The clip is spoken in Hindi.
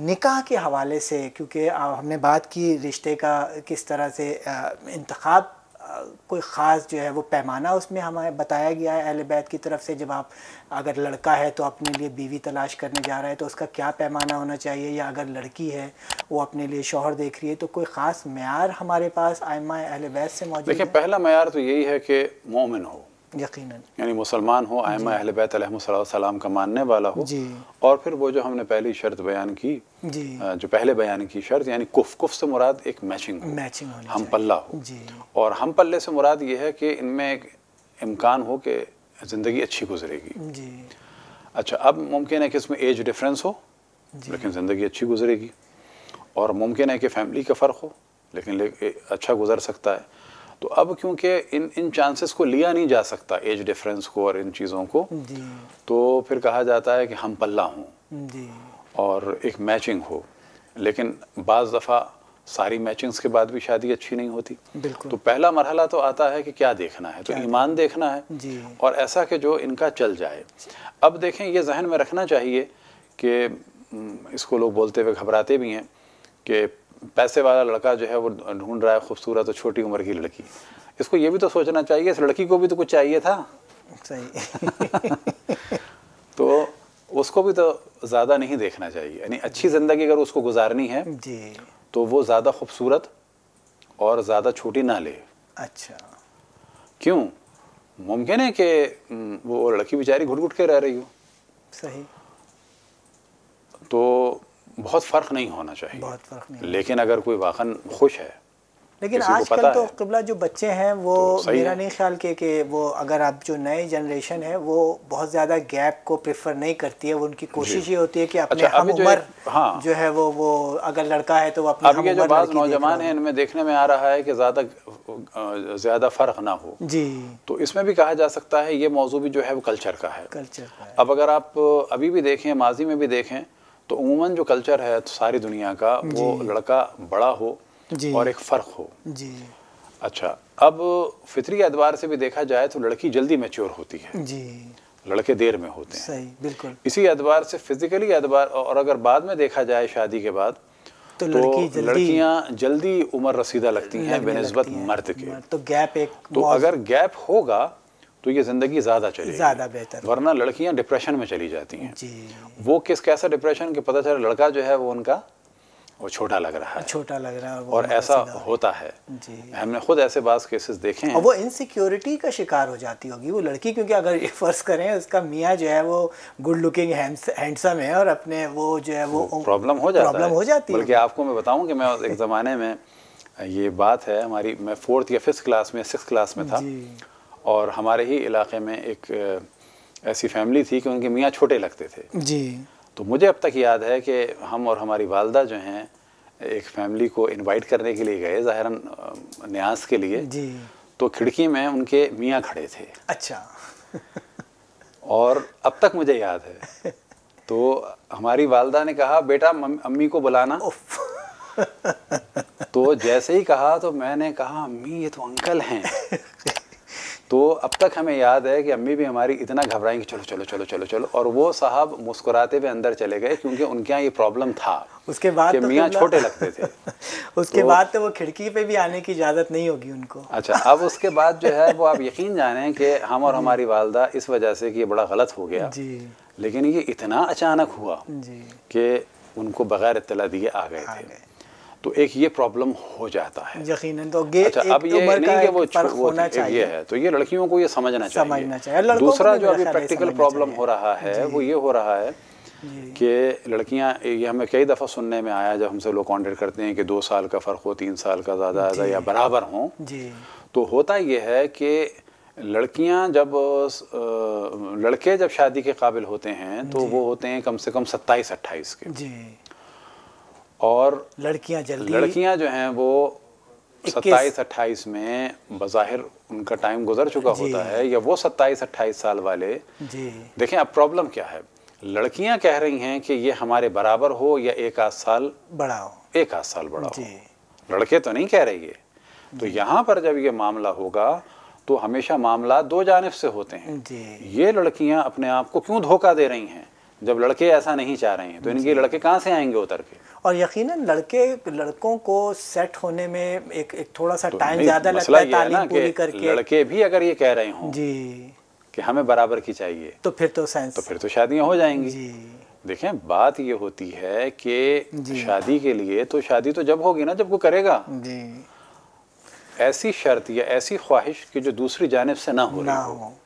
निकाह के हवाले से क्योंकि हमने बात की रिश्ते का किस तरह से इंतखब कोई ख़ास जो है वो पैमाना उसमें हमें बताया गया है अहल बैत की तरफ से जब आप अगर लड़का है तो अपने लिए बीवी तलाश करने जा रहा है तो उसका क्या पैमाना होना चाहिए या अगर लड़की है वो अपने लिए शोहर देख रही है तो कोई ख़ास मैार हमारे पास आयमा अहल बैत से मौजूद देखिए पहला मैार तो यही है कि मोमिन हो यकीनन यानी मुसलमान हो आयमा अहल बैत सलाम का मानने वाला हो जी और फिर वो जो हमने पहली शर्त बयान की जी जो पहले बयान की शर्त यानी कुफ कुफ से मुराद एक मैचिंग हो मैचिंग हम पल्ला हो जी और हम पल्ले से मुराद ये है कि इनमें एक इम्कान हो कि ज़िंदगी अच्छी गुजरेगी जी अच्छा अब मुमकिन है कि इसमें एज डिफरेंस हो लेकिन ज़िंदगी अच्छी गुजरेगी और मुमकिन है कि फैमिली का फ़र्क हो लेकिन ले, अच्छा गुजर सकता है तो अब क्योंकि इन इन चांसेस को लिया नहीं जा सकता एज डिफरेंस को और इन चीज़ों को तो फिर कहा जाता है कि हम पल्ला हों और एक मैचिंग हो लेकिन बाज़ दफ़ा सारी मैचिंग्स के बाद भी शादी अच्छी नहीं होती तो पहला मरहला तो आता है कि क्या देखना है तो क्या तो ईमान देखना है और ऐसा कि जो इनका चल जाए अब देखें ये जहन में रखना चाहिए कि हम्म, इसको लोग बोलते हुए घबराते भी हैं कि पैसे वाला लड़का जो है वो ढूंढ रहा है खूबसूरत और छोटी उम्र की लड़की इसको ये भी तो सोचना चाहिए इस लड़की को भी तो कुछ चाहिए था सही तो उसको भी तो ज़्यादा नहीं देखना चाहिए यानी अच्छी ज़िंदगी अगर उसको गुजारनी है जी तो वो ज़्यादा खूबसूरत और ज़्यादा छोटी ना ले अच्छा क्यों मुमकिन है कि वो लड़की बेचारी घुट घुट के रह रही हो सही तो बहुत फ़र्क नहीं होना चाहिए बहुत फ़र्क नहीं लेकिन अगर कोई वाकन खुश है लेकिन आजकल तो कबला जो बच्चे हैं वो तो मेरा है। नहीं ख्याल के कि वो अगर आप जो नए जनरेशन है वो बहुत ज़्यादा गैप को प्रेफर नहीं करती है वो उनकी कोशिश ये होती है कि अपने अच्छा, हम उम्र हाँ जो है वो वो अगर लड़का है तो वो अपने अभी हम जो बात नौजवान है इनमें देखने में आ रहा है कि ज़्यादा ज़्यादा फ़र्क ना हो जी तो इसमें भी कहा जा सकता है ये मौजू भी जो है वो कल्चर का है कल्चर अब अगर आप अभी भी देखें माजी में भी देखें तो उमूमन जो कल्चर है तो सारी दुनिया का वो लड़का बड़ा हो और एक फ़र्क हो जी अच्छा अब फितरी एतबार से भी देखा जाए तो लड़की जल्दी मेच्योर होती है जी लड़के देर में होते हैं सही बिल्कुल इसी एतबार से फिजिकली एतबार और अगर बाद में देखा जाए शादी के बाद तो, तो लड़कियां जल्दी उम्र रसीदा लगती हैं बनस्बत मर्द के तो गैप एक तो अगर गैप होगा तो ये ज़िंदगी ज़्यादा चलेगी ज़्यादा बेहतर वरना लड़कियां डिप्रेशन में चली जाती हैं वो किस कैसा डिप्रेशन के पता चला लड़का जो है वो उनका वो छोटा लग रहा है छोटा लग रहा है और ऐसा होता है हमने खुद ऐसे बास केसेस देखे हैं और वो इनसिक्योरिटी का शिकार हो जाती होगी वो लड़की क्योंकि अगर फर्ज करें उसका मियाँ जो है वो गुड लुकिंग हैंडसम है और अपने वो जो है वो प्रॉब्लम हो जाता प्रॉब्लम हो जाती है बल्कि आपको मैं बताऊँ कि मैं एक ज़माने में ये बात है हमारी मैं फोर्थ या फिफ्थ क्लास में सिक्स क्लास में था और हमारे ही इलाके में एक ऐसी फैमिली थी कि उनके मियाँ छोटे लगते थे जी तो मुझे अब तक याद है कि हम और हमारी वालदा जो हैं एक फैमिली को इनवाइट करने के लिए गए ज़ाहिर न्यास के लिए जी तो खिड़की में उनके मियाँ खड़े थे अच्छा और अब तक मुझे याद है तो हमारी वालदा ने कहा बेटा अम्मी को बुलाना तो जैसे ही कहा तो मैंने कहा अम्मी ये तो अंकल हैं तो अब तक हमें याद है कि अम्मी भी हमारी इतना घबराई कि चलो चलो चलो चलो चलो और वो साहब मुस्कुराते हुए अंदर चले गए क्योंकि उनके यहाँ ये प्रॉब्लम था उसके बाद तो मियाँ छोटे लगते थे उसके तो, बाद तो वो खिड़की पे भी आने की इजाज़त नहीं होगी उनको अच्छा अब उसके बाद जो है वो आप यकीन जाने कि हम और हमारी वालदा इस वजह से कि ये बड़ा गलत हो गया जी लेकिन ये इतना अचानक हुआ कि उनको बगैर इतला दिए आ गए थे तो एक ये प्रॉब्लम हो जाता है यकीनन तो गे, अच्छा अब ये नहीं कि वो फर्क होना चाहिए ये है तो ये लड़कियों को ये समझना, समझना चाहिए, दूसरा जो अभी प्रैक्टिकल प्रॉब्लम हो रहा है वो ये हो रहा है कि लड़कियां ये हमें कई दफ़ा सुनने में आया जब हमसे लोग कॉन्टेक्ट करते हैं कि दो साल का फ़र्क हो तीन साल का ज़्यादा ज़्यादा या बराबर हो तो होता यह है कि लड़कियां जब लड़के जब शादी के काबिल होते हैं तो वो होते हैं कम से कम सत्ताईस अट्ठाईस के जी और लड़कियां जल्दी लड़कियां जो हैं वो सत्ताईस अट्ठाईस में बाहिर उनका टाइम गुजर चुका होता है या वो सत्ताईस अट्ठाईस साल वाले जी देखें अब प्रॉब्लम क्या है लड़कियां कह रही हैं कि ये हमारे बराबर हो या एक आध साल बड़ा हो एक आध साल बड़ा हो लड़के तो नहीं कह रही है तो यहाँ पर जब ये मामला होगा तो हमेशा मामला दो जानब से होते हैं ये लड़कियां अपने आप को क्यों धोखा दे रही हैं जब लड़के ऐसा नहीं चाह रहे हैं तो इनके लड़के कहाँ से आएंगे उतर के और यकीन लड़के लड़कों को सेट होने में एक एक थोड़ा सा टाइम तो ज़्यादा लगता है तालीम पूरी करके लड़के भी अगर ये कह रहे हो जी कि हमें बराबर की चाहिए तो फिर तो साइंस तो फिर तो शादियां हो जाएंगी जी देखें बात ये होती है कि शादी के लिए तो शादी तो जब होगी ना जब वो करेगा जी ऐसी शर्त या ऐसी ख्वाहिश की जो दूसरी जानब से ना हो ना हो